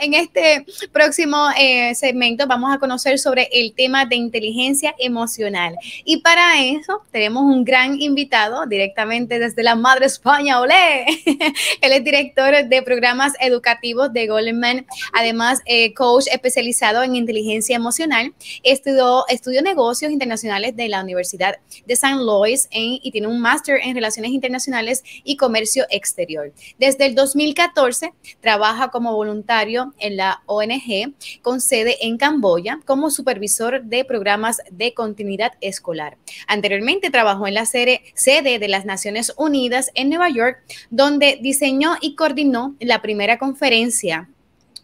en este próximo eh, segmento vamos a conocer sobre el tema de inteligencia emocional. Y para eso tenemos un gran invitado directamente desde la Madre España, Olé. Él es director de programas educativos de Goldman, además eh, coach especializado en inteligencia emocional. Estudió, negocios internacionales de la Universidad de San Louis y tiene un máster en relaciones internacionales y comercio exterior. Desde el 2014 trabaja como voluntario en la ONG con sede en Camboya como supervisor de programas de continuidad escolar. Anteriormente trabajó en la sede, sede de las Naciones Unidas en Nueva York, donde diseñó y coordinó la primera conferencia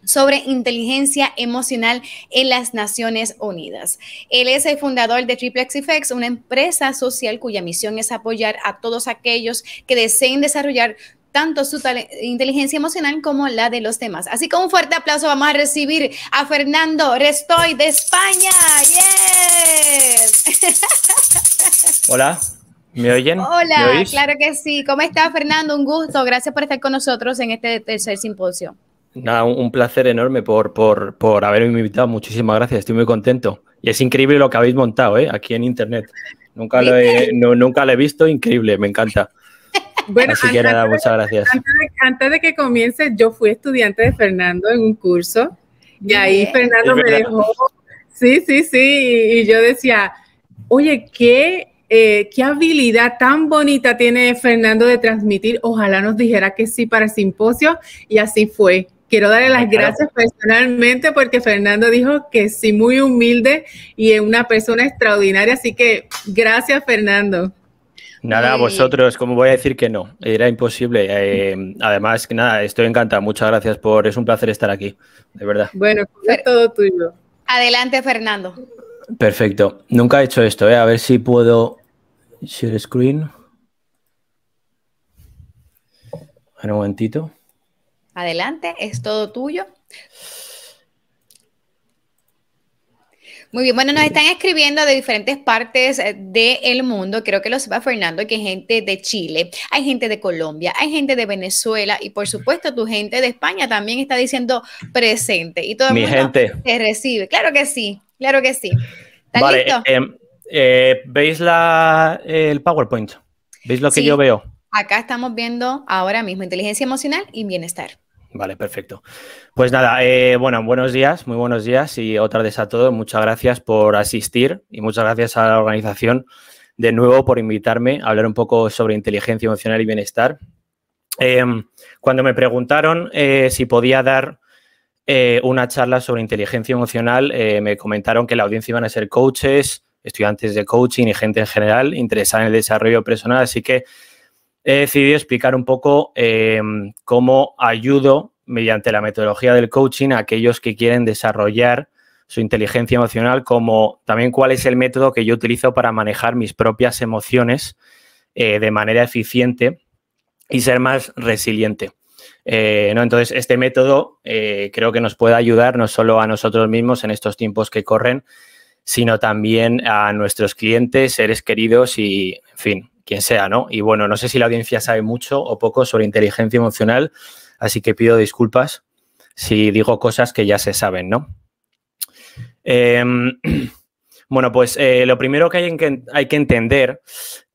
sobre inteligencia emocional en las Naciones Unidas. Él es el fundador de Triplex Effects, una empresa social cuya misión es apoyar a todos aquellos que deseen desarrollar tanto su inteligencia emocional como la de los temas. Así que un fuerte aplauso vamos a recibir a Fernando Restoy de España. Hola. ¿Me oyen? Hola, claro que sí. ¿Cómo está Fernando? Un gusto. Gracias por estar con nosotros en este tercer simposio. Nada, un placer enorme por, por, por haberme invitado. Muchísimas gracias. Estoy muy contento. Y es increíble lo que habéis montado ¿eh? aquí en Internet. Nunca nunca lo he visto. Increíble, me encanta. Bueno, Antes de, que comience, yo fui estudiante de Fernando en un curso y ahí Fernando me dejó. Sí, sí, sí. Y, yo decía, oye, qué, eh, qué habilidad tan bonita tiene Fernando de transmitir. Ojalá nos dijera que sí para el simposio. Y así fue quiero darle las gracias personalmente porque Fernando dijo que sí, muy humilde y es una persona extraordinaria. Así que gracias, Fernando. Nada, vosotros, como voy a decir que no? Era imposible. Eh, además además, nada, estoy encantada. Muchas gracias por... Es un placer estar aquí, de verdad. Bueno, pues es todo tuyo. Adelante, Fernando. Perfecto. Nunca he hecho esto, ¿eh? A ver si puedo... Share screen. Un momentito. Adelante, es todo tuyo. Muy bien, bueno, nos están escribiendo de diferentes partes eh, del mundo. Creo que lo sepa Fernando, que hay gente de Chile, hay gente de Colombia, hay gente de Venezuela y por supuesto tu gente de España también está diciendo presente. Y todo el mundo gente. te recibe. Claro que sí, claro que sí. Eh, eh, ¿Veis el PowerPoint? ¿Veis lo que yo veo? Acá estamos viendo ahora mismo inteligencia emocional y bienestar. Vale, perfecto. Pues nada, eh, bueno, buenos días, muy buenos días y otra vez a todos. Muchas gracias por asistir y muchas gracias a la organización de nuevo por invitarme a hablar un poco sobre inteligencia emocional y bienestar. Em, cuando me preguntaron eh, si podía dar eh, una charla sobre inteligencia emocional, me comentaron que la audiencia iban a ser coaches, estudiantes de coaching y gente en general interesada en el desarrollo personal, así que he decidido explicar un poco eh, cómo ayudo mediante la metodología del coaching a aquellos que quieren desarrollar su inteligencia emocional, como también cuál es el método que yo utilizo para manejar mis propias emociones eh, de manera eficiente y ser más resiliente. Eh, Entonces, este método creo que nos puede ayudar no solo a nosotros mismos en estos tiempos que corren, sino también a nuestros clientes, seres queridos y, en fin, quien sea, ¿no? Y bueno, no sé si la audiencia sabe mucho o poco sobre inteligencia emocional, así que pido disculpas si digo cosas que ya se saben, ¿no? Em, bueno, pues eh, lo primero que hay, que entender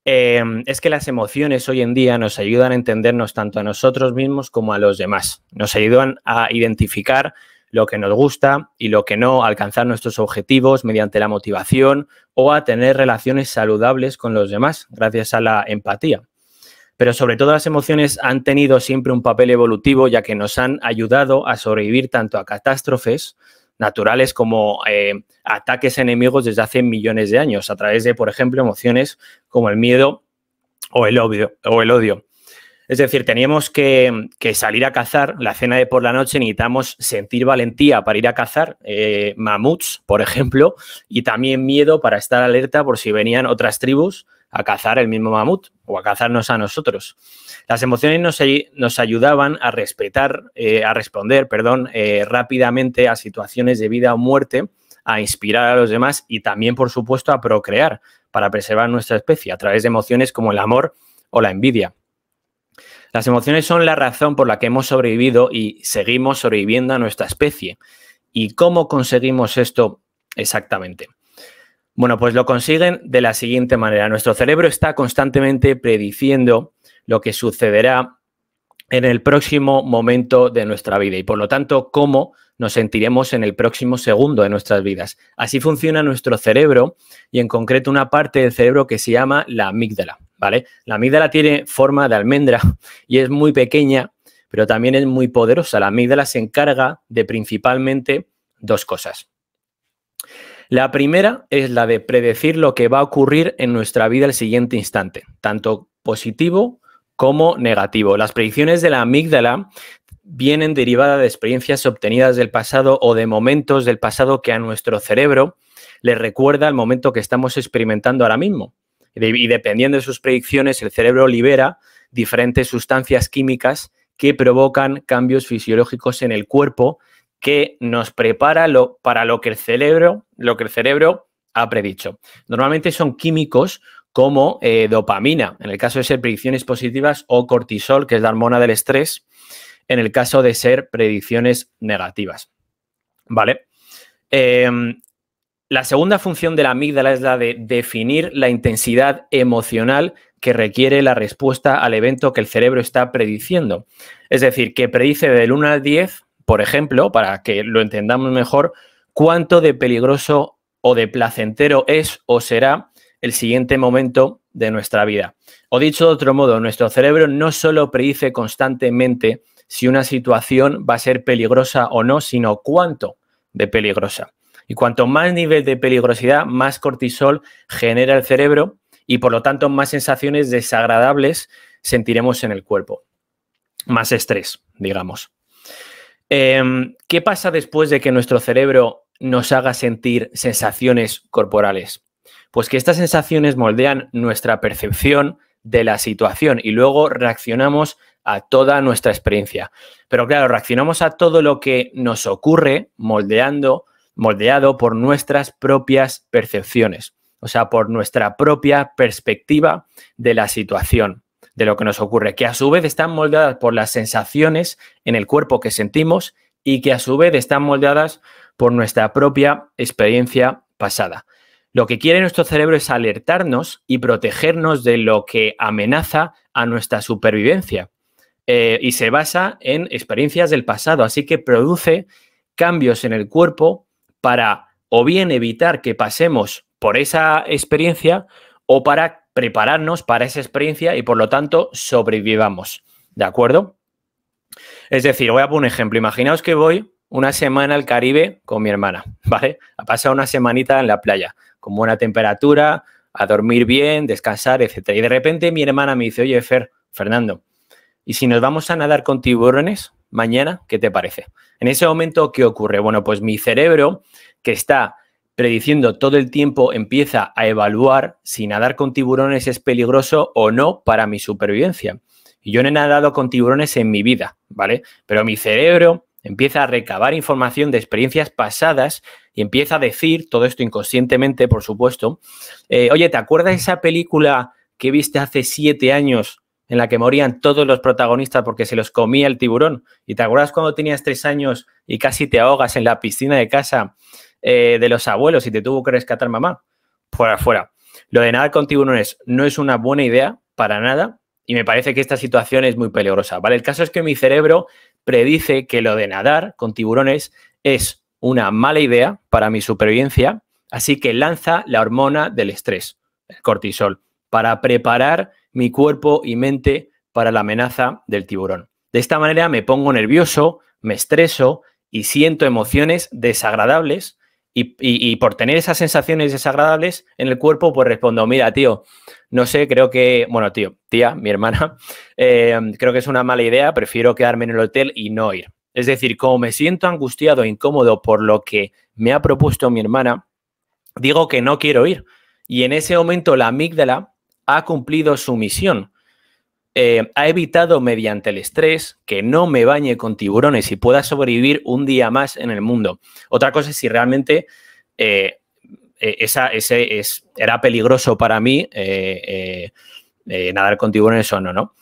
em, es que las emociones hoy en día nos ayudan a entendernos tanto a nosotros mismos como a los demás. Nos ayudan a identificar lo que nos gusta y lo que no, alcanzar nuestros objetivos mediante la motivación o a tener relaciones saludables con los demás gracias a la empatía. Pero sobre todo las emociones han tenido siempre un papel evolutivo ya que nos han ayudado a sobrevivir tanto a catástrofes naturales como eh, ataques enemigos desde hace millones de años a través de, por ejemplo, emociones como el miedo o el, odio o el odio. Es decir, teníamos que, salir a cazar, la cena de por la noche necesitamos sentir valentía para ir a cazar eh, mamuts, por ejemplo, y también miedo para estar alerta por si venían otras tribus a cazar el mismo mamut o a cazarnos a nosotros. Las emociones nos, nos ayudaban a respetar, eh, a responder, perdón, eh, rápidamente a situaciones de vida o muerte, a inspirar a los demás y también, por supuesto, a procrear para preservar nuestra especie a través de emociones como el amor o la envidia. Las emociones son la razón por la que hemos sobrevivido y seguimos sobreviviendo a nuestra especie. ¿Y cómo conseguimos esto exactamente? Bueno, pues lo consiguen de la siguiente manera. Nuestro cerebro está constantemente prediciendo lo que sucederá en el próximo momento de nuestra vida y por lo tanto cómo nos sentiremos en el próximo segundo de nuestras vidas. Así funciona nuestro cerebro y en concreto una parte del cerebro que se llama la amígdala. La amígdala tiene forma de almendra y es muy pequeña, pero también es muy poderosa. La amígdala se encarga de principalmente dos cosas. La primera es la de predecir lo que va a ocurrir en nuestra vida el siguiente instante, tanto positivo como negativo. Las predicciones de la amígdala vienen derivadas de experiencias obtenidas del pasado o de momentos del pasado que a nuestro cerebro le recuerda el momento que estamos experimentando ahora mismo y dependiendo de sus predicciones, el cerebro libera diferentes sustancias químicas que provocan cambios fisiológicos en el cuerpo que nos prepara para lo que el cerebro, lo que el cerebro ha predicho. Normalmente son químicos como eh, dopamina, en el caso de ser predicciones positivas, o cortisol, que es la hormona del estrés, en el caso de ser predicciones negativas. ¿Vale? Em, la segunda función de la amígdala es la de definir la intensidad emocional que requiere la respuesta al evento que el cerebro está prediciendo. Es decir, que predice del 1 al 10, por ejemplo, para que lo entendamos mejor, cuánto de peligroso o de placentero es o será el siguiente momento de nuestra vida. O dicho de otro modo, nuestro cerebro no solo predice constantemente si una situación va a ser peligrosa o no, sino cuánto de peligrosa. Y cuanto más nivel de peligrosidad, más cortisol genera el cerebro y por lo tanto más sensaciones desagradables sentiremos en el cuerpo. Más estrés, digamos. Em, ¿Qué pasa después de que nuestro cerebro nos haga sentir sensaciones corporales? Pues que estas sensaciones moldean nuestra percepción de la situación y luego reaccionamos a toda nuestra experiencia. Pero claro, reaccionamos a todo lo que nos ocurre moldeando moldeado por nuestras propias percepciones, o sea, por nuestra propia perspectiva de la situación, de lo que nos ocurre, que a su vez están moldeadas por las sensaciones en el cuerpo que sentimos y que a su vez están moldeadas por nuestra propia experiencia pasada. Lo que quiere nuestro cerebro es alertarnos y protegernos de lo que amenaza a nuestra supervivencia. Eh, y se basa en experiencias del pasado, así que produce cambios en el cuerpo para o bien evitar que pasemos por esa experiencia o para prepararnos para esa experiencia y por lo tanto sobrevivamos. ¿De acuerdo? Es decir, voy a poner un ejemplo. Imaginaos que voy una semana al Caribe con mi hermana, ¿vale? Ha pasado una semanita en la playa, con buena temperatura, a dormir bien, descansar, etc. Y de repente mi hermana me dice, oye, Fer, Fernando, ¿y si nos vamos a nadar con tiburones? mañana, ¿qué te parece? En ese momento, ¿qué ocurre? Bueno, pues mi cerebro, que está prediciendo todo el tiempo, empieza a evaluar si nadar con tiburones es peligroso o no para mi supervivencia. Y yo no he nadado con tiburones en mi vida, ¿vale? Pero mi cerebro empieza a recabar información de experiencias pasadas y empieza a decir, todo esto inconscientemente, por supuesto, eh, oye, ¿te acuerdas de esa película que viste hace siete años en la que morían todos los protagonistas porque se los comía el tiburón. ¿Y te acuerdas cuando tenías tres años y casi te ahogas en la piscina de casa eh, de los abuelos y te tuvo que rescatar mamá? Fuera, fuera. Lo de nadar con tiburones no es una buena idea para nada y me parece que esta situación es muy peligrosa, ¿vale? El caso es que mi cerebro predice que lo de nadar con tiburones es una mala idea para mi supervivencia, así que lanza la hormona del estrés, el cortisol, para preparar mi cuerpo y mente para la amenaza del tiburón. De esta manera me pongo nervioso, me estreso y siento emociones desagradables y, por tener esas sensaciones desagradables en el cuerpo, pues respondo, mira, tío, no sé, creo que, bueno, tío, tía, mi hermana, em, creo que es una mala idea, prefiero quedarme en el hotel y no ir. Es decir, como me siento angustiado e incómodo por lo que me ha propuesto mi hermana, digo que no quiero ir. Y en ese momento la amígdala ha cumplido su misión. Eh, ha evitado mediante el estrés que no me bañe con tiburones y pueda sobrevivir un día más en el mundo. Otra cosa es si realmente eh, eh, ese es, era peligroso para mí nadar con tiburones o no, ¿no?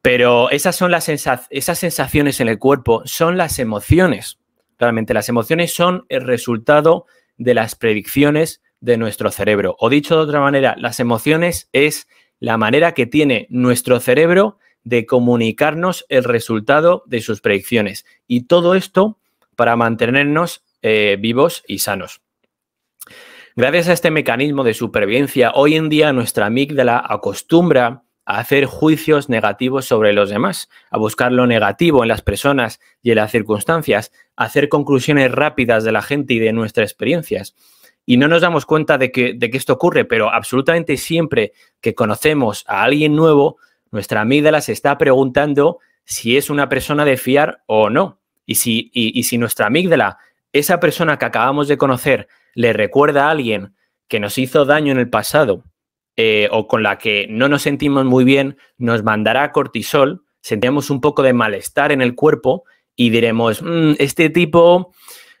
Pero esas son las esas sensaciones en el cuerpo, son las emociones. Realmente las emociones son el resultado de las predicciones de nuestro cerebro. O dicho de otra manera, las emociones es la manera que tiene nuestro cerebro de comunicarnos el resultado de sus predicciones. Y todo esto para mantenernos eh, vivos y sanos. Gracias a este mecanismo de supervivencia, hoy en día nuestra amígdala acostumbra a hacer juicios negativos sobre los demás, a buscar lo negativo en las personas y en las circunstancias, a hacer conclusiones rápidas de la gente y de nuestras experiencias y no nos damos cuenta de que, de que esto ocurre, pero absolutamente siempre que conocemos a alguien nuevo, nuestra amígdala se está preguntando si es una persona de fiar o no. Y si, y, si nuestra amígdala, esa persona que acabamos de conocer, le recuerda a alguien que nos hizo daño en el pasado eh, o con la que no nos sentimos muy bien, nos mandará cortisol, sentiremos un poco de malestar en el cuerpo y diremos, mm, este tipo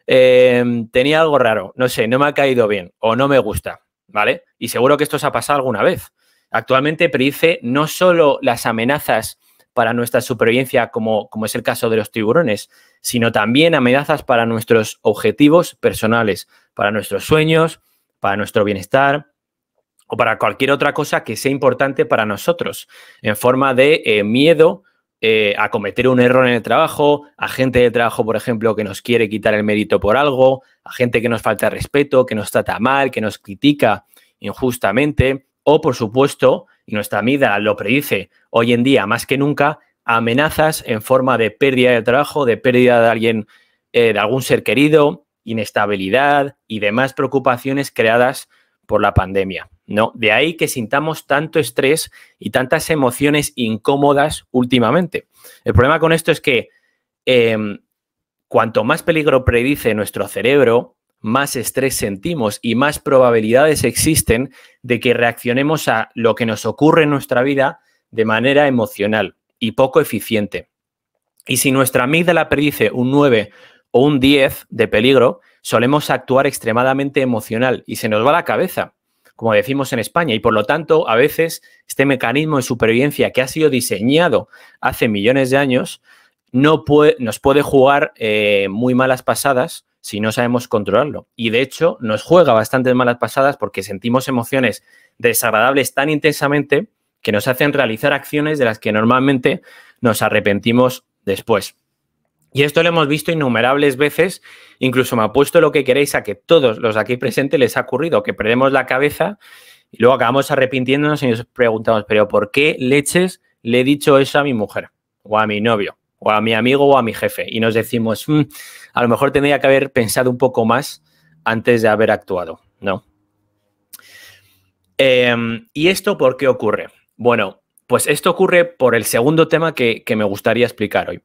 Em, tenía algo raro, no sé, no me ha caído bien o no me gusta, ¿vale? Y seguro que esto se ha pasado alguna vez. Actualmente predice no solo las amenazas para nuestra supervivencia, como, como es el caso de los tiburones, sino también amenazas para nuestros objetivos personales, para nuestros sueños, para nuestro bienestar, o para cualquier otra cosa que sea importante para nosotros, en forma de eh, miedo eh, a cometer un error en el trabajo, a gente de trabajo, por ejemplo, que nos quiere quitar el mérito por algo, a gente que nos falta respeto, que nos trata mal, que nos critica injustamente, o por supuesto, y nuestra amiga lo predice hoy en día más que nunca, amenazas en forma de pérdida de trabajo, de pérdida de alguien, eh, de algún ser querido, inestabilidad y demás preocupaciones creadas por la pandemia. ¿no? De ahí que sintamos tanto estrés y tantas emociones incómodas últimamente. El problema con esto es que em, cuanto más peligro predice nuestro cerebro, más estrés sentimos y más probabilidades existen de que reaccionemos a lo que nos ocurre en nuestra vida de manera emocional y poco eficiente. Y si nuestra amígdala predice un 9 o un 10 de peligro, solemos actuar extremadamente emocional y se nos va la cabeza como decimos en España, y por lo tanto, a veces este mecanismo de supervivencia que ha sido diseñado hace millones de años no nos puede jugar eh, muy malas pasadas si no sabemos controlarlo. Y de hecho, nos juega bastantes malas pasadas porque sentimos emociones desagradables tan intensamente que nos hacen realizar acciones de las que normalmente nos arrepentimos después. Y esto lo hemos visto innumerables veces, incluso me ha apuesto lo que queréis a que todos los aquí presentes les ha ocurrido, que perdemos la cabeza y luego acabamos arrepintiéndonos y nos preguntamos, pero ¿por qué leches le he dicho eso a mi mujer o a mi novio o a mi amigo o a mi jefe? Y nos decimos, mm, a lo mejor tendría que haber pensado un poco más antes de haber actuado, ¿no? Em, ¿Y esto por qué ocurre? Bueno, pues esto ocurre por el segundo tema que me gustaría explicar hoy.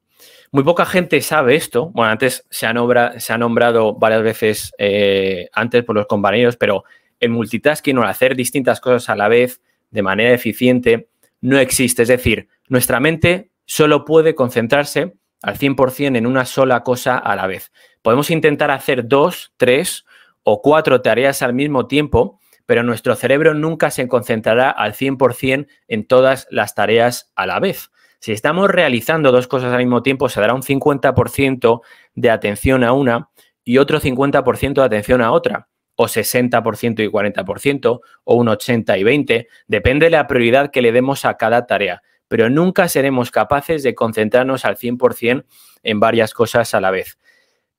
Muy poca gente sabe esto. Bueno, antes se ha, se ha nombrado varias veces eh, antes por los compañeros, pero el multitasking o hacer distintas cosas a la vez de manera eficiente no existe. Es decir, nuestra mente solo puede concentrarse al 100% en una sola cosa a la vez. Podemos intentar hacer dos, tres o cuatro tareas al mismo tiempo, pero nuestro cerebro nunca se concentrará al 100% en todas las tareas a la vez. Si estamos realizando dos cosas al mismo tiempo, se dará un 50% de atención a una y otro 50% de atención a otra, o 60% y 40%, o un 80 y 20, depende de la prioridad que le demos a cada tarea, pero nunca seremos capaces de concentrarnos al 100% en varias cosas a la vez.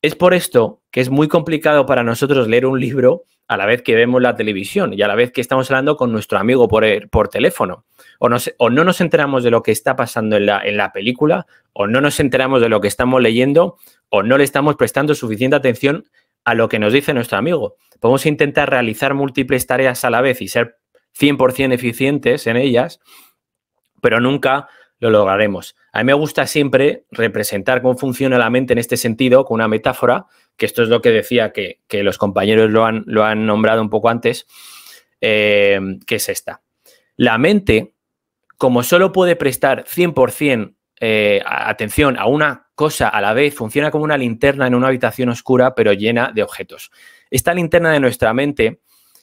Es por esto que es muy complicado para nosotros leer un libro a la vez que vemos la televisión y a la vez que estamos hablando con nuestro amigo por, e, por teléfono o, no nos enteramos de lo que está pasando en la, película, o no nos enteramos de lo que estamos leyendo, o no le estamos prestando suficiente atención a lo que nos dice nuestro amigo. Podemos intentar realizar múltiples tareas a la vez y ser 100% eficientes en ellas, pero nunca lo lograremos. A mí me gusta siempre representar cómo funciona la mente en este sentido con una metáfora, que esto es lo que decía que, los compañeros lo han, lo han, nombrado un poco antes, eh, que es esta. La mente como solo puede prestar 100% eh, atención a una cosa a la vez, funciona como una linterna en una habitación oscura pero llena de objetos. Esta linterna de nuestra mente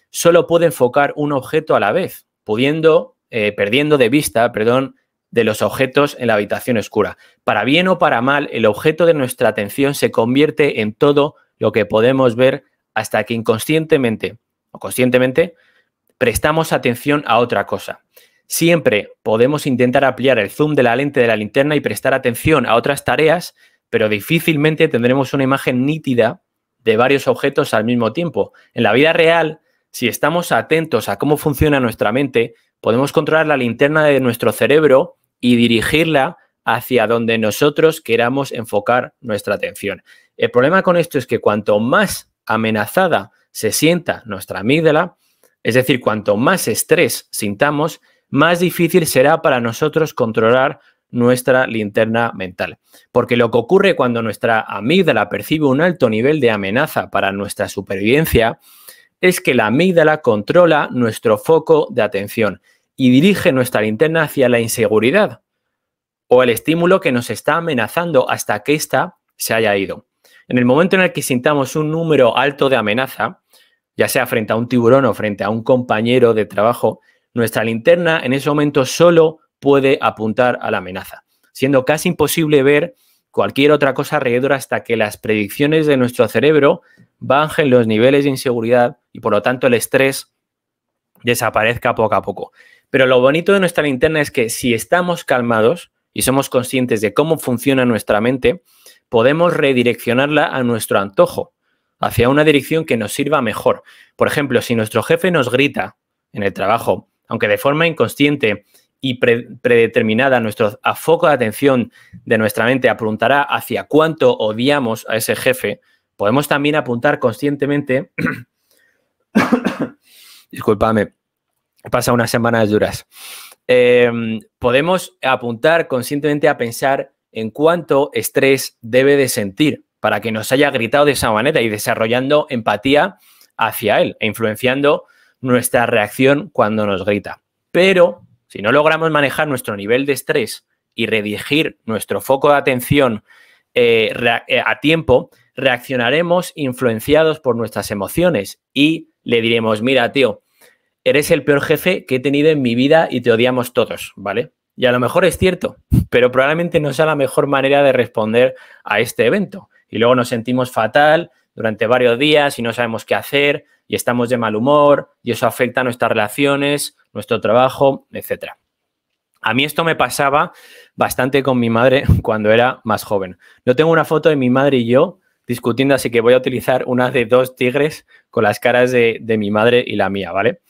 solo puede enfocar un objeto a la vez, pudiendo, eh, perdiendo de vista, perdón, de los objetos en la habitación oscura. Para bien o para mal, el objeto de nuestra atención se convierte en todo lo que podemos ver hasta que inconscientemente o conscientemente prestamos atención a otra cosa. Siempre podemos intentar ampliar el zoom de la lente de la linterna y prestar atención a otras tareas, pero difícilmente tendremos una imagen nítida de varios objetos al mismo tiempo. En la vida real, si estamos atentos a cómo funciona nuestra mente, podemos controlar la linterna de nuestro cerebro y dirigirla hacia donde nosotros queramos enfocar nuestra atención. El problema con esto es que cuanto más amenazada se sienta nuestra amígdala, es decir, cuanto más estrés sintamos, más difícil será para nosotros controlar nuestra linterna mental. Porque lo que ocurre cuando nuestra amígdala percibe un alto nivel de amenaza para nuestra supervivencia es que la amígdala controla nuestro foco de atención y dirige nuestra linterna hacia la inseguridad o el estímulo que nos está amenazando hasta que ésta se haya ido. En el momento en el que sintamos un número alto de amenaza, ya sea frente a un tiburón o frente a un compañero de trabajo, nuestra linterna en ese momento solo puede apuntar a la amenaza, siendo casi imposible ver cualquier otra cosa alrededor hasta que las predicciones de nuestro cerebro bajen los niveles de inseguridad y por lo tanto el estrés desaparezca poco a poco. Pero lo bonito de nuestra linterna es que si estamos calmados y somos conscientes de cómo funciona nuestra mente, podemos redireccionarla a nuestro antojo, hacia una dirección que nos sirva mejor. Por ejemplo, si nuestro jefe nos grita en el trabajo, aunque de forma inconsciente y predeterminada, nuestro foco de atención de nuestra mente apuntará hacia cuánto odiamos a ese jefe, podemos también apuntar conscientemente. discúlpame pasa unas semanas duras. Em, podemos apuntar conscientemente a pensar en cuánto estrés debe de sentir para que nos haya gritado de esa manera y desarrollando empatía hacia él e influenciando nuestra reacción cuando nos grita. Pero si no logramos manejar nuestro nivel de estrés y redirigir nuestro foco de atención eh, eh, a tiempo, reaccionaremos influenciados por nuestras emociones y le diremos, mira, tío, eres el peor jefe que he tenido en mi vida y te odiamos todos, ¿vale? Y a lo mejor es cierto, pero probablemente no sea la mejor manera de responder a este evento. Y luego nos sentimos fatal durante varios días y no sabemos qué hacer, y estamos de mal humor y eso afecta a nuestras relaciones, nuestro trabajo, etc. A mí esto me pasaba bastante con mi madre cuando era más joven. No tengo una foto de mi madre y yo discutiendo, así que voy a utilizar una de dos tigres con las caras de, mi madre y la mía, ¿vale?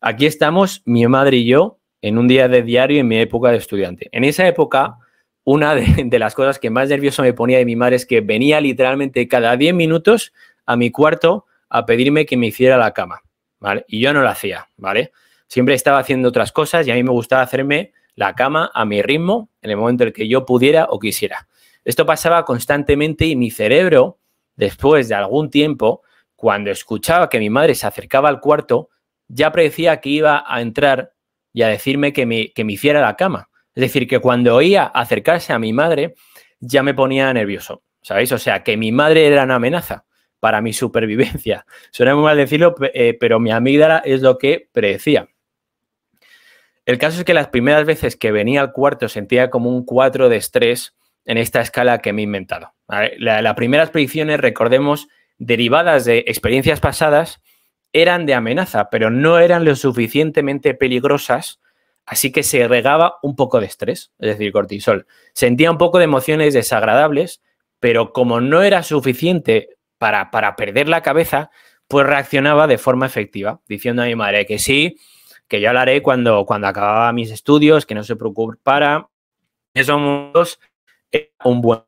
Aquí estamos, mi madre y yo, en un día de diario en mi época de estudiante. En esa época, una de, de, las cosas que más nervioso me ponía de mi madre es que venía literalmente cada 10 minutos a mi cuarto a pedirme que me hiciera la cama, ¿vale? Y yo no la hacía, ¿vale? Siempre estaba haciendo otras cosas y a mí me gustaba hacerme la cama a mi ritmo en el momento en el que yo pudiera o quisiera. Esto pasaba constantemente y mi cerebro, después de algún tiempo, cuando escuchaba que mi madre se acercaba al cuarto, ya predecía que iba a entrar y a decirme que me, que me hiciera la cama. Es decir, que cuando oía acercarse a mi madre, ya me ponía nervioso, ¿sabéis? O sea, que mi madre era una amenaza para mi supervivencia. Suena muy mal decirlo, eh, pero mi amígdala es lo que predecía. El caso es que las primeras veces que venía al cuarto sentía como un 4 de estrés en esta escala que me he inventado. Las primeras predicciones, recordemos, derivadas de experiencias pasadas, eran de amenaza, pero no eran lo suficientemente peligrosas, así que se regaba un poco de estrés, es decir, cortisol. Sentía un poco de emociones desagradables, pero como no era suficiente para, para perder la cabeza, pues reaccionaba de forma efectiva, diciendo a mi madre que sí, que yo hablaré cuando, cuando acababa mis estudios, que no se preocupara. Esos momentos era un buen.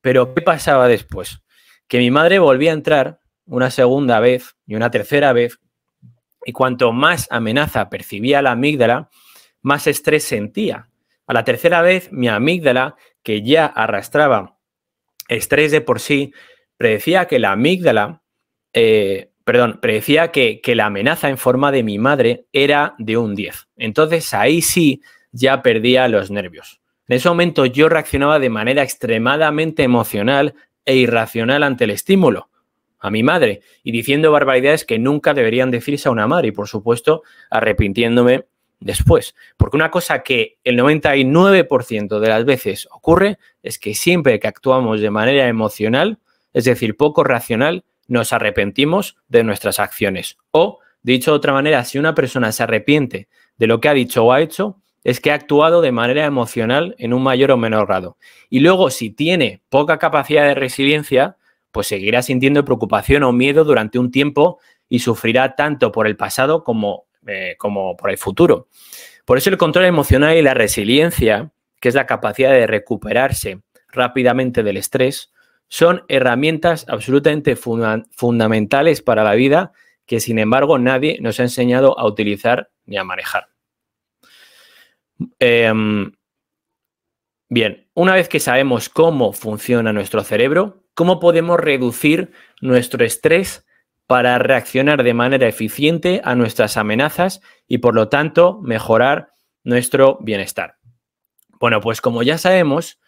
Pero ¿qué pasaba después? Que mi madre volvía a entrar una segunda vez y una tercera vez, y cuanto más amenaza percibía la amígdala, más estrés sentía. A la tercera vez, mi amígdala, que ya arrastraba estrés de por sí, predecía que la amígdala, eh, perdón, predecía que, que la amenaza en forma de mi madre era de un 10. Entonces ahí sí ya perdía los nervios. En ese momento yo reaccionaba de manera extremadamente emocional e irracional ante el estímulo a mi madre y diciendo barbaridades que nunca deberían decirse a una madre y por supuesto arrepintiéndome después. Porque una cosa que el 99% de las veces ocurre es que siempre que actuamos de manera emocional es decir, poco racional, nos arrepentimos de nuestras acciones. O, dicho de otra manera, si una persona se arrepiente de lo que ha dicho o ha hecho, es que ha actuado de manera emocional en un mayor o menor grado. Y luego, si tiene poca capacidad de resiliencia, pues seguirá sintiendo preocupación o miedo durante un tiempo y sufrirá tanto por el pasado como, eh, como por el futuro. Por eso el control emocional y la resiliencia, que es la capacidad de recuperarse rápidamente del estrés, son herramientas absolutamente fundamentales para la vida que sin embargo nadie nos ha enseñado a utilizar ni a manejar. Em, bien, una vez que sabemos cómo funciona nuestro cerebro, ¿cómo podemos reducir nuestro estrés para reaccionar de manera eficiente a nuestras amenazas y por lo tanto mejorar nuestro bienestar? Bueno, pues como ya sabemos,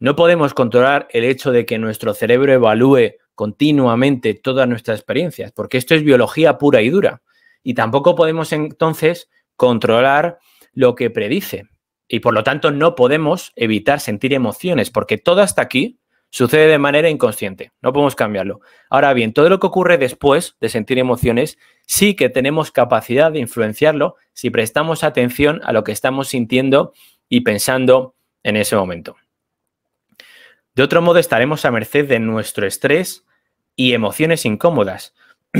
no podemos controlar el hecho de que nuestro cerebro evalúe continuamente todas nuestras experiencias, porque esto es biología pura y dura. Y tampoco podemos entonces controlar lo que predice. Y por lo tanto no podemos evitar sentir emociones, porque todo hasta aquí sucede de manera inconsciente, no podemos cambiarlo. Ahora bien, todo lo que ocurre después de sentir emociones, sí que tenemos capacidad de influenciarlo si prestamos atención a lo que estamos sintiendo y pensando en ese momento. De otro modo, estaremos a merced de nuestro estrés y emociones incómodas.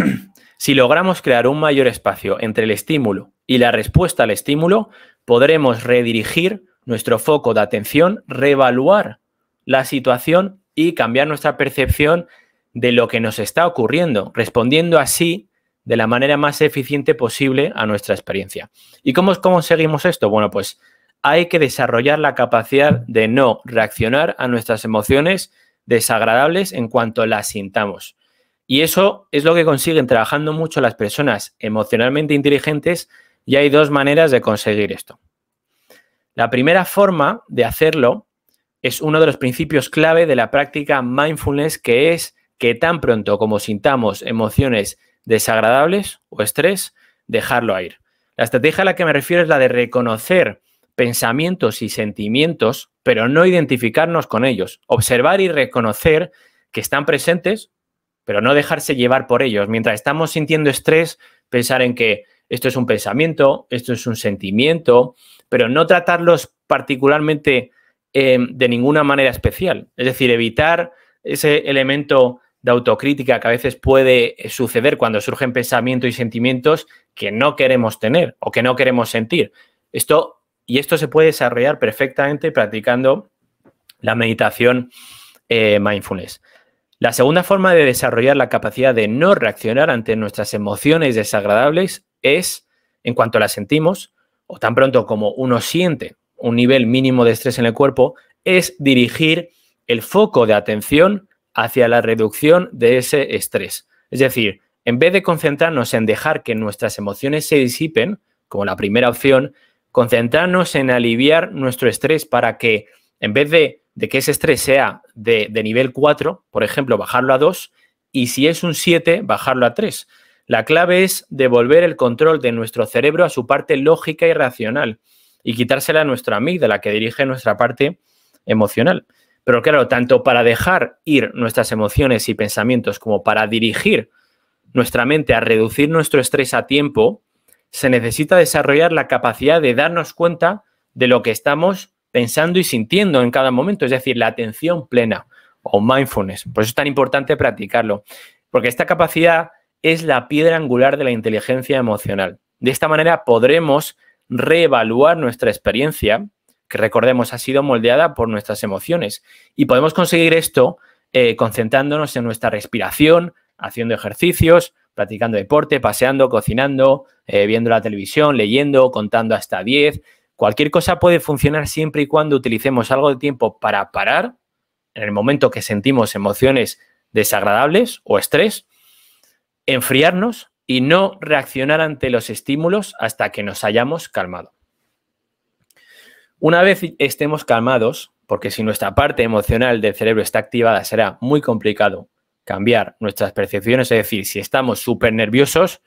si logramos crear un mayor espacio entre el estímulo y la respuesta al estímulo, podremos redirigir nuestro foco de atención, reevaluar la situación y cambiar nuestra percepción de lo que nos está ocurriendo, respondiendo así de la manera más eficiente posible a nuestra experiencia. ¿Y cómo conseguimos esto? Bueno, pues hay que desarrollar la capacidad de no reaccionar a nuestras emociones desagradables en cuanto las sintamos. Y eso es lo que consiguen trabajando mucho las personas emocionalmente inteligentes y hay dos maneras de conseguir esto. La primera forma de hacerlo es uno de los principios clave de la práctica mindfulness que es que tan pronto como sintamos emociones desagradables o estrés, dejarlo a ir. La estrategia a la que me refiero es la de reconocer pensamientos y sentimientos, pero no identificarnos con ellos. Observar y reconocer que están presentes, pero no dejarse llevar por ellos. Mientras estamos sintiendo estrés, pensar en que esto es un pensamiento, esto es un sentimiento, pero no tratarlos particularmente em, de ninguna manera especial. Es decir, evitar ese elemento de autocrítica que a veces puede eh, suceder cuando surgen pensamientos y sentimientos que no queremos tener o que no queremos sentir. Esto y esto se puede desarrollar perfectamente practicando la meditación eh, mindfulness. La segunda forma de desarrollar la capacidad de no reaccionar ante nuestras emociones desagradables es, en cuanto las sentimos, o tan pronto como uno siente un nivel mínimo de estrés en el cuerpo, es dirigir el foco de atención hacia la reducción de ese estrés. Es decir, en vez de concentrarnos en dejar que nuestras emociones se disipen, como la primera opción, concentrarnos en aliviar nuestro estrés para que en vez de, que ese estrés sea de, nivel 4, por ejemplo, bajarlo a 2, y si es un 7, bajarlo a 3. La clave es devolver el control de nuestro cerebro a su parte lógica y racional y quitársela a nuestra la que dirige nuestra parte emocional. Pero claro, tanto para dejar ir nuestras emociones y pensamientos como para dirigir nuestra mente a reducir nuestro estrés a tiempo, se necesita desarrollar la capacidad de darnos cuenta de lo que estamos pensando y sintiendo en cada momento, es decir, la atención plena o mindfulness. Por eso es tan importante practicarlo, porque esta capacidad es la piedra angular de la inteligencia emocional. De esta manera podremos reevaluar nuestra experiencia, que recordemos ha sido moldeada por nuestras emociones, y podemos conseguir esto eh, concentrándonos en nuestra respiración, haciendo ejercicios, practicando deporte, paseando, cocinando, eh, viendo la televisión, leyendo, contando hasta 10. Cualquier cosa puede funcionar siempre y cuando utilicemos algo de tiempo para parar en el momento que sentimos emociones desagradables o estrés, enfriarnos y no reaccionar ante los estímulos hasta que nos hayamos calmado. Una vez estemos calmados, porque si nuestra parte emocional del cerebro está activada será muy complicado cambiar nuestras percepciones, es decir, si estamos súper nerviosos,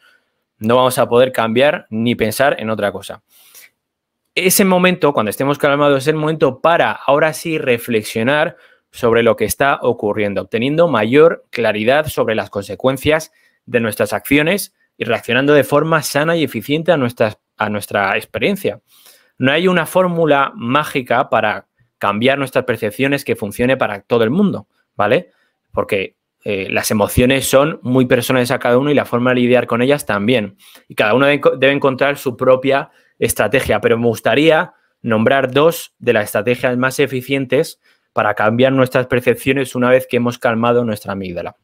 no vamos a poder cambiar ni pensar en otra cosa. Ese momento, cuando estemos calmados, es el momento para ahora sí reflexionar sobre lo que está ocurriendo, obteniendo mayor claridad sobre las consecuencias de nuestras acciones y reaccionando de forma sana y eficiente a, a nuestra experiencia. No hay una fórmula mágica para cambiar nuestras percepciones que funcione para todo el mundo, ¿vale? Porque eh, las emociones son muy personales a cada uno y la forma de lidiar con ellas también. Y cada uno debe, encontrar su propia estrategia, pero me gustaría nombrar dos de las estrategias más eficientes para cambiar nuestras percepciones una vez que hemos calmado nuestra amígdala.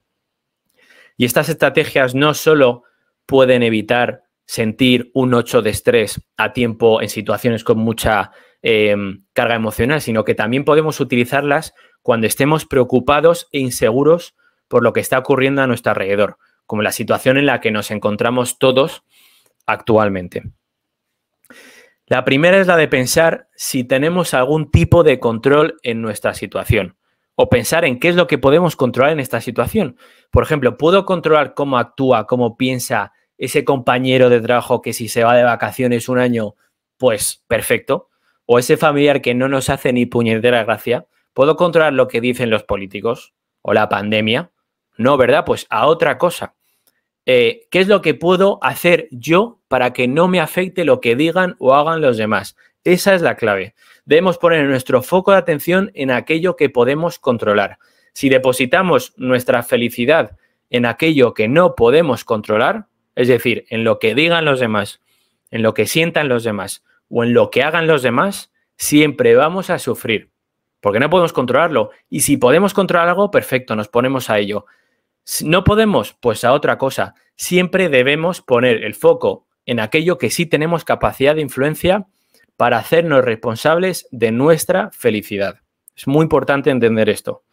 Y estas estrategias no solo pueden evitar sentir un 8 de estrés a tiempo en situaciones con mucha em, carga emocional, sino que también podemos utilizarlas cuando estemos preocupados e inseguros por lo que está ocurriendo a nuestro alrededor, como la situación en la que nos encontramos todos actualmente. La primera es la de pensar si tenemos algún tipo de control en nuestra situación o pensar en qué es lo que podemos controlar en esta situación. Por ejemplo, ¿puedo controlar cómo actúa, cómo piensa ese compañero de trabajo que si se va de vacaciones un año, pues perfecto? ¿O ese familiar que no nos hace ni puñetera gracia? ¿Puedo controlar lo que dicen los políticos o la pandemia? No, ¿verdad? Pues a otra cosa. Eh, ¿Qué es lo que puedo hacer yo para que no me afecte lo que digan o hagan los demás? Esa es la clave. Debemos poner nuestro foco de atención en aquello que podemos controlar. Si depositamos nuestra felicidad en aquello que no podemos controlar, es decir, en lo que digan los demás, en lo que sientan los demás o en lo que hagan los demás, siempre vamos a sufrir, porque no podemos controlarlo. Y si podemos controlar algo, perfecto, nos ponemos a ello. No podemos, pues a otra cosa. Siempre debemos poner el foco en aquello que sí tenemos capacidad de influencia para hacernos responsables de nuestra felicidad. Es muy importante entender esto.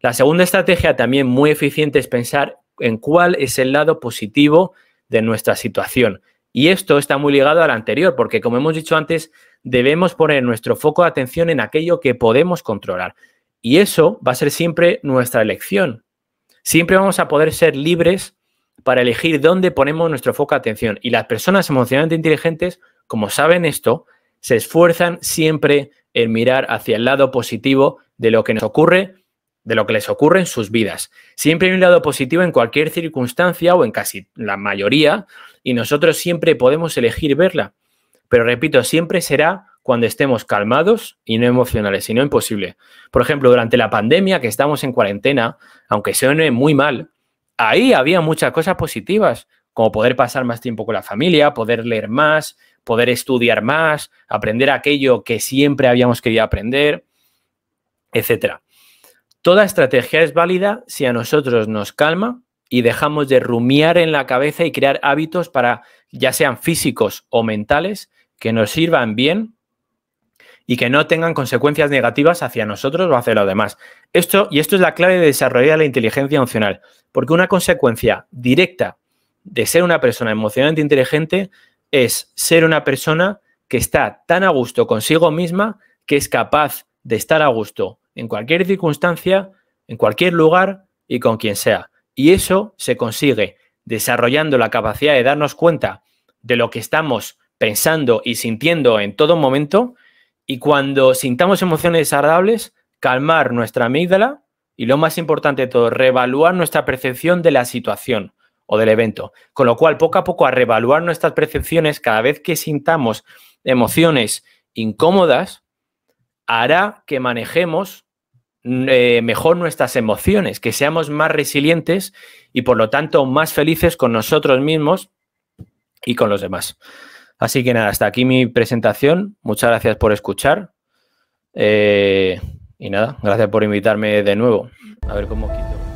La segunda estrategia también muy eficiente es pensar en cuál es el lado positivo de nuestra situación. Y esto está muy ligado al anterior, porque como hemos dicho antes, debemos poner nuestro foco de atención en aquello que podemos controlar. Y eso va a ser siempre nuestra elección, Siempre vamos a poder ser libres para elegir dónde ponemos nuestro foco de atención. Y las personas emocionalmente inteligentes, como saben esto, se esfuerzan siempre en mirar hacia el lado positivo de lo que nos ocurre, de lo que les ocurre en sus vidas. Siempre hay un lado positivo en cualquier circunstancia o en casi la mayoría, y nosotros siempre podemos elegir verla. Pero repito, siempre será cuando estemos calmados y no emocionales, sino imposible. Por ejemplo, durante la pandemia que estamos en cuarentena, aunque suene muy mal, ahí había muchas cosas positivas, como poder pasar más tiempo con la familia, poder leer más, poder estudiar más, aprender aquello que siempre habíamos querido aprender, etcétera. Toda estrategia es válida si a nosotros nos calma y dejamos de rumiar en la cabeza y crear hábitos para, ya sean físicos o mentales, que nos sirvan bien y que no tengan consecuencias negativas hacia nosotros o hacia los demás. Esto, y esto es la clave de desarrollar la inteligencia emocional, porque una consecuencia directa de ser una persona emocionalmente inteligente es ser una persona que está tan a gusto consigo misma que es capaz de estar a gusto en cualquier circunstancia, en cualquier lugar y con quien sea. Y eso se consigue desarrollando la capacidad de darnos cuenta de lo que estamos pensando y sintiendo en todo momento y cuando sintamos emociones desagradables, calmar nuestra amígdala y lo más importante de todo, reevaluar nuestra percepción de la situación o del evento. Con lo cual, poco a poco, a reevaluar nuestras percepciones cada vez que sintamos emociones incómodas, hará que manejemos mm, eh, mejor nuestras emociones, que seamos más resilientes y por lo tanto más felices con nosotros mismos y con los demás. Así que nada, hasta aquí mi presentación. Muchas gracias por escuchar. Eh, y nada, gracias por invitarme de nuevo. A ver cómo quito.